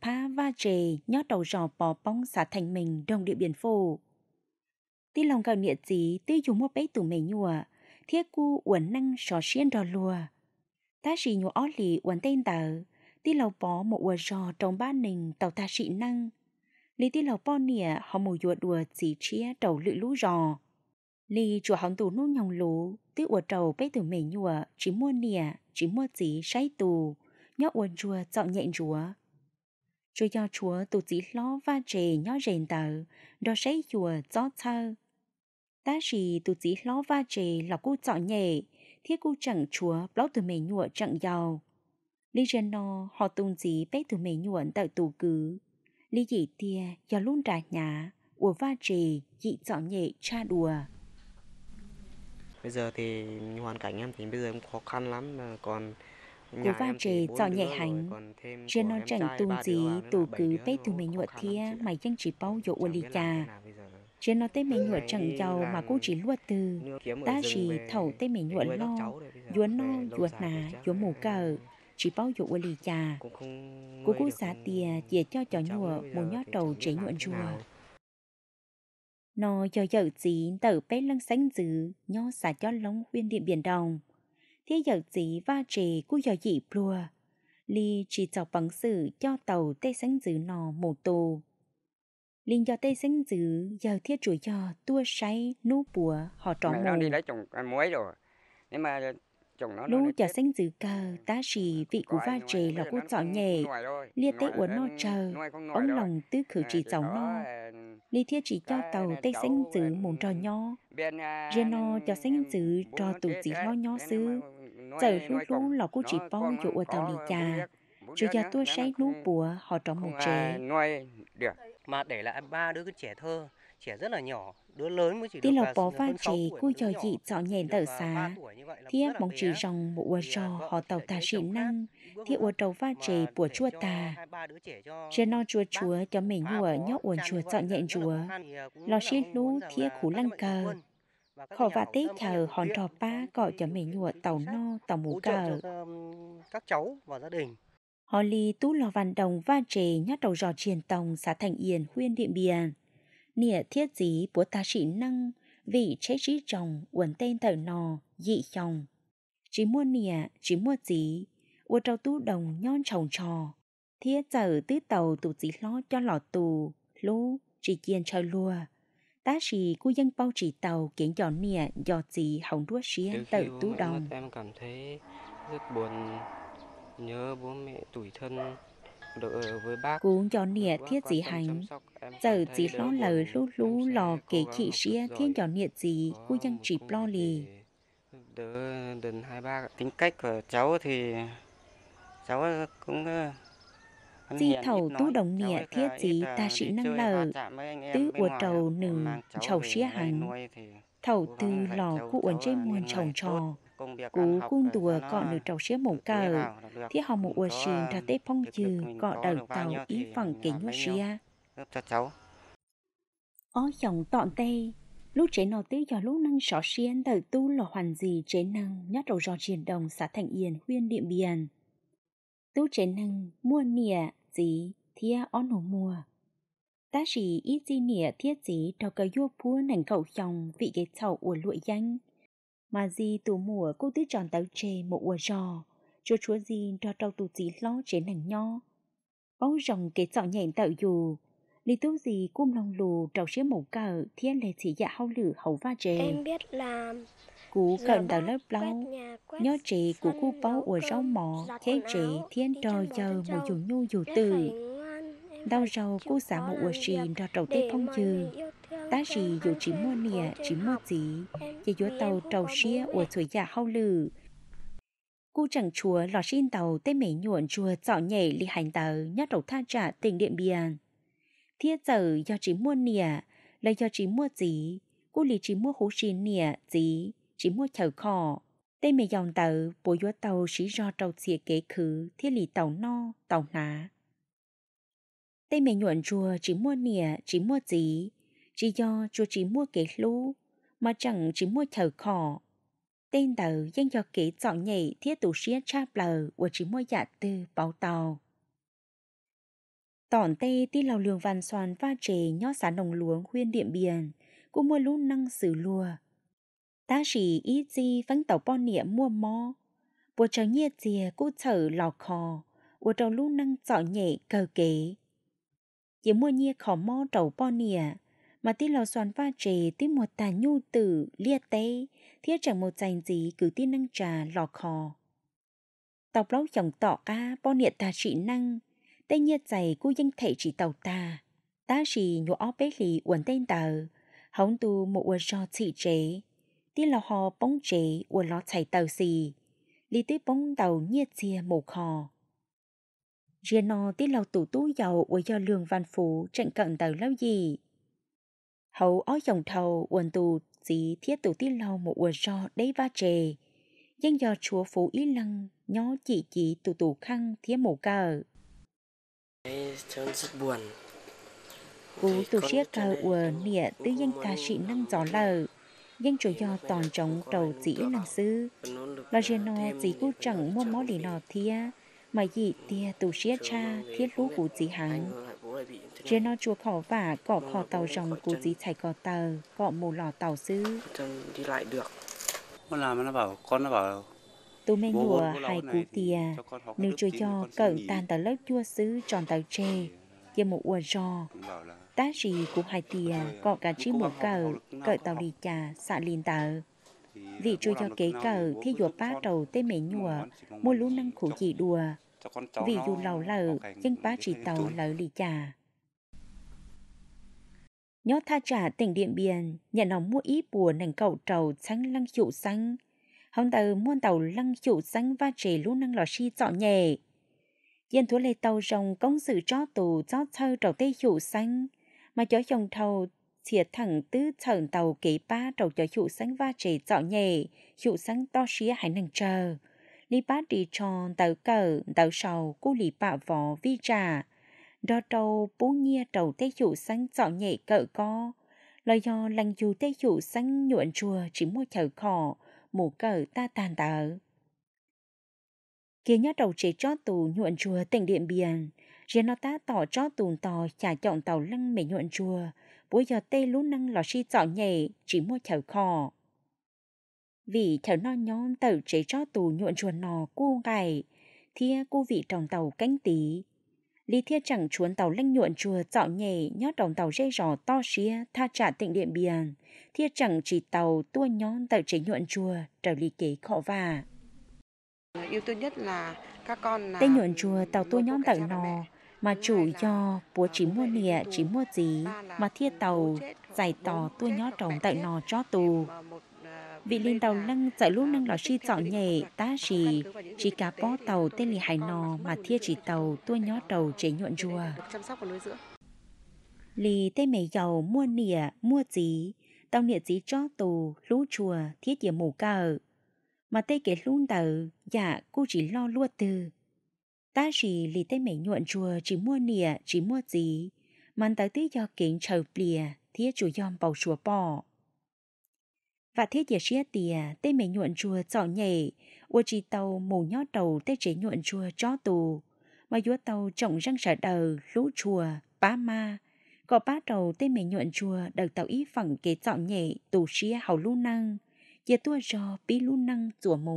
Pha va trề nhót đầu rò bò bóng xả thành mình đồng địa biển phổ. Tí lòng gạo nghĩa gì tí dùng một bấy tủ mày nhùa, thiết cu uẩn năng sò xiên đò lùa. Ta sĩ nhùa ó lì uẩn tên tờ, tí lòng bó một uẩn rò trong ba nình tàu ta sĩ năng. Lý tí lòng bó nịa họ mù dùa đùa chỉ chia đầu lưỡi lũ rò. Lý chùa hóng tù nô nhòng lũ, tí uẩn trầu bấy tủ mày nhùa, chỉ mua nịa, chỉ mua gì say tù, nhó uẩn rùa chọn nhện rùa rồi do chúa tụ chỉ lo và trẻ nhó rèn tờ, đó sẽ chùa gió thơ. Ta gì tụ chỉ lo và trẻ là cô chọ nhẹ, thiết cô chẳng chúa bó từ mẹ nhụa chẳng giàu. Lý dân nó họ tung chỉ bé từ mẹ nhuộn tại tù cứ. Lý dị tia do luôn trả nhà, ủa va trì, dị dọ nhẹ cha đùa. Bây giờ thì hoàn cảnh em thì bây giờ em khó khăn lắm, còn cú va trề cho nhẹ hành chia non chẳng tu gì tu cứ bé tu mình nhuột thia mà dân chỉ bao dụ ô lì cha chia nó tê mình nhuột chẳng giàu mà cô chỉ luộc từ ta chỉ thầu tê mình nhuột lo yuốn no yuột nà yuốn mù cờ chỉ bao dụ ô lì cha cô cô xả tìa chia cho cho nhùa một nhó đầu chế nhuộn chùa nó giờ giờ gì tờ bé lăng sánh dữ nho xả cho lóng huyên địa biển đồng thế giờ chỉ va trì của giờ dị plua. Li chỉ chọc bằng sự cho tàu tê sáng giữ nò mù tù. Linh cho tê sáng giữ giờ thiết chủ do tua say nú bùa họ trọ mù. Nó đi lấy chồng muối rồi. Nếu mà chồng nó... Lúc ừ, ờ, ừ. à, cho sánh giữ cờ, ta xì vị của va trì là cô chọn nhẹ. Lia tê uốn nó chờ, ống lòng tứ khử chỉ cháu nó li thiết chỉ cho tàu tê sáng giữ mồn trò nho riêng nó cho sáng giữ trò tù chỉ lo nho xứ Giờ rú rú lọ cú chỉ bóng dụ ở tàu lì cha. Chủ giờ tôi say lú bùa họ trọng một trẻ. Mà để lại ba đứa trẻ thơ, trẻ rất là nhỏ, đứa lớn mới chỉ được là bó va chỉ cô cho dị chọn nhẹ tờ xá thiết mong chỉ rằng bộ ua trò họ tàu ta sĩ năng thì ua trầu va trẻ của chua ta trên non chua chúa cho mình nhùa nhóc uồn chùa chọn nhẹ chúa lò xí lũ thiết khủ lăng cờ Khó và tết chờ hòn trò ba cỏ cho mẹ nhụa tàu no tàu mũ cờ. Các cháu và gia đình. Họ lì tú lò văn đồng va trề nhát đầu giò truyền tòng xã Thành Yên, huyện Điện Biên. Nịa thiết dí búa ta sĩ năng, vị chế trí chồng, uẩn tên thợ nò, dị chồng. Chỉ mua nịa, chỉ mua dí, ua trâu tú đồng nhon chồng trò. Thiết chờ tứ tàu tụ dí lo cho lò tù, lú, chỉ kiên chơi lùa ta chỉ cô dân bao chỉ tàu kiến chọn nè do gì hỏng đua xí tự tú đồng em cảm thấy rất buồn nhớ bố mẹ tuổi thân Cũng cho nịa thiết gì hành Giờ chỉ lo lờ lú lú lò kể chị xía thiên chọn nịa gì Cô dân chỉ lo lì Đỡ đần hai ba Tính cách của cháu thì Cháu cũng di thầu tu đồng nghĩa thiết chí ta sĩ năng lờ tứ ua trầu nừng trầu xía hắn thầu tư lò cụ ẩn trên muôn chồng trò cú cung tùa cọ nửa trầu xía mộng cờ thiết họ một ua xin ra tết phong dư cọ đầu tàu ý phẳng kính nhua xía ó chồng tọn tay lúc chế nó tứ giờ lúc năng sọ xiên đời tu lò hoàn gì chế năng nhát đầu rò triển đồng xã thành yên huyên điện biển tu chế năng mua nịa gì thia on hồ mùa. Ta chỉ ít gì nịa thiết gì đầu cờ vô pua nành cầu chồng vị cái chậu của lụi danh. Mà gì tù mùa cô tứ tròn tàu chê một ua giò cho chúa gì cho trâu tù chỉ lo chế nành nho. Ông rồng cái chậu nhện tạo dù, lý tú gì cung lòng lù trầu xế một cờ thiên lệ chỉ dạ hao lử hầu va chê. Em biết làm cú cần tờ lớp lâu nhớ chị của cô báu ở rau mỏ thế chị thiên trò chờ một dù nhu dù từ đau rau cô xả một ở chị ra trầu tê phong trừ tá gì dù chỉ mua nìa chỉ mua gì chỉ dúa tàu trầu xia ở tuổi giả hao lử cô chẳng chúa lò xin tàu tê mẻ nhuộn chùa dọ nhảy lì hành tàu nhát đầu tha trả tình điện biên thiết giờ do chỉ mua nìa là do chỉ mua gì cô lì chỉ mua hú xin nìa gì chỉ mua thầu khó. Tê mẹ dòng tàu, bố dúa tàu sĩ do trâu xìa kế khứ, thiết lì tàu no, tàu ná. Tê mẹ nhuận chùa chỉ mua nịa, chỉ mua gì, chỉ do chùa chỉ mua kế lũ, mà chẳng chỉ mua thầu khó. Tên tàu dân do kế chọn nhảy thiết tù xía cha lờ, của chỉ mua dạ tư báo tàu. Tỏn tê tí lào lường văn xoàn va trề nhó xá nồng luống khuyên điện biển, cũng mua lũ năng xử lùa, ta chỉ ý gì vẫn tàu bò nịa mua mò. Bùa cháu nhẹ dìa cú thở lò khò, bùa cháu lũ năng dọ nhẹ cờ kế. Chỉ mua nhẹ khò mò tàu bò nịa, mà tí lò xoan va trề tí một tà nhu tử lia tê, thiết chẳng một dành gì cứ tí năng trà lò khò. Tàu bó dòng tỏ ca bò nịa ta trị năng, tê nhẹ dày cú danh thể chỉ tàu ta. Ta chỉ nhu ó bế lì uẩn tên tờ, hóng tu một uẩn cho chỉ chế tí lò hò bóng chế của lò chạy tàu xì, lý tí bóng tàu nhiệt chia mồ khò. Riêng nó tí lò tủ tú dầu của do lường văn phú trận cận tàu lâu gì. Hầu ó dòng thầu uồn tù dí thiết tủ tí lò một uồn do đấy va chề. dân do chúa phú ý lăng nhó chỉ chỉ tù tù khăn thiết mồ cờ. Chân rất buồn, cú tổ chiếc cờ ủa nịa tư danh ca sĩ năm gió lờ nhưng chủ do toàn trọng trầu dĩ năng sư là riêng nó chỉ cú chẳng mua mó lì nọ thia mà gì tia tù xia cha thiết lũ của dĩ hắn riêng nó chùa khỏ vả cỏ khỏ tàu rồng của dĩ chạy cỏ tờ cỏ mù lò tàu sư đi lại được con làm nó bảo con nó bảo tôi mê ngùa hai cú tia nếu chùa do cận tàn tờ lớp chua sứ tròn tờ trê giờ một quả rò tá gì của hai tia à, có cả trí một cờ cờ tàu đi trà xạ liền tờ vì chưa cho kế cờ thì dùa ba trầu tê mẹ nhùa mua lú năng khủ gì đùa vì dù lầu lờ nhưng ba chỉ tàu lỡ lì trà nhó tha trả tỉnh điện biên nhà nó mua ý bùa nành cầu trầu xanh lăng hiệu xanh hôm tờ muôn tàu lăng hiệu xanh va trề lú năng lò si chọn nhẹ dân thú lê tàu rồng công sự cho tù cho thơ trầu tê hữu xanh, mà cho dòng thầu chia thẳng tứ thần tàu kế ba trầu cho hữu xanh va trề dọ nhẹ, hữu xanh to xía hãy năng chờ. Lý bá đi tròn tàu cờ, tàu sầu, cú lý bạ vò vi trà. Đo trầu bú nhia trầu tê hữu xanh dọ nhẹ cỡ co. Lời do lành dù tê hữu xanh nhuận chùa chỉ mua chở khỏ, mù cờ ta tàn tờ kia nhớ đầu chế cho tù nhuận chùa tỉnh điện biển riêng nó ta tỏ cho tù tò trả chọn tàu lăng mề nhuận chùa bây giờ tê lú năng lò si tỏ nhẹ chỉ mua chảo khò vì chảo nó nhón tàu chế cho tù nhuận chùa nò cu gầy thia cu vị tròn tàu cánh tí lý thia chẳng chuồn tàu lăng nhuận chùa dọ nhẹ nhó đồng tàu dây rò to xía tha trả tỉnh điện biển thia chẳng chỉ tàu tua nhón tàu chế nhuận chùa trở lý kế khó và yêu nhất là các con tên nhuận chùa tàu tôi nhon tàu nò, mà chủ do búa chỉ mua nịa chỉ mua gì mà thiết tàu giải tỏ tôi nhó trồng tàu nò cho tù. Ờ, Vị linh tàu nâng giải lúc ờ, nâng lò chi chọn nhẹ tá chỉ, chỉ cá bó tàu tên lì hải nò mà thiết chỉ tàu tôi nhó đầu chế nhuận chùa. Lì tên mẹ giàu mua nịa mua gì, tàu nịa gì cho tù, lũ chùa thiết dìa mù ca ở mà tay kết luôn tờ, dạ cô chỉ lo luôn từ. Ta chỉ lì tay mấy nhuận chùa chỉ mua nìa, chỉ mua gì, mà tớ tí do kính trời plìa, thiết chủ yom bầu chùa bò. Và thiết giờ xia tìa, tay mấy nhuận chùa dọ nhảy, ua chỉ tàu mù nhót đầu tay chế nhuận chùa chó tù, mà dúa tàu trọng răng sợ đờ, lũ chùa, bá ma, có bá đầu tê mấy nhuận chùa đợt tàu ý phẳng kế dọ nhảy, tù xia hầu lưu năng chia tua rò bí lú năng chùa mù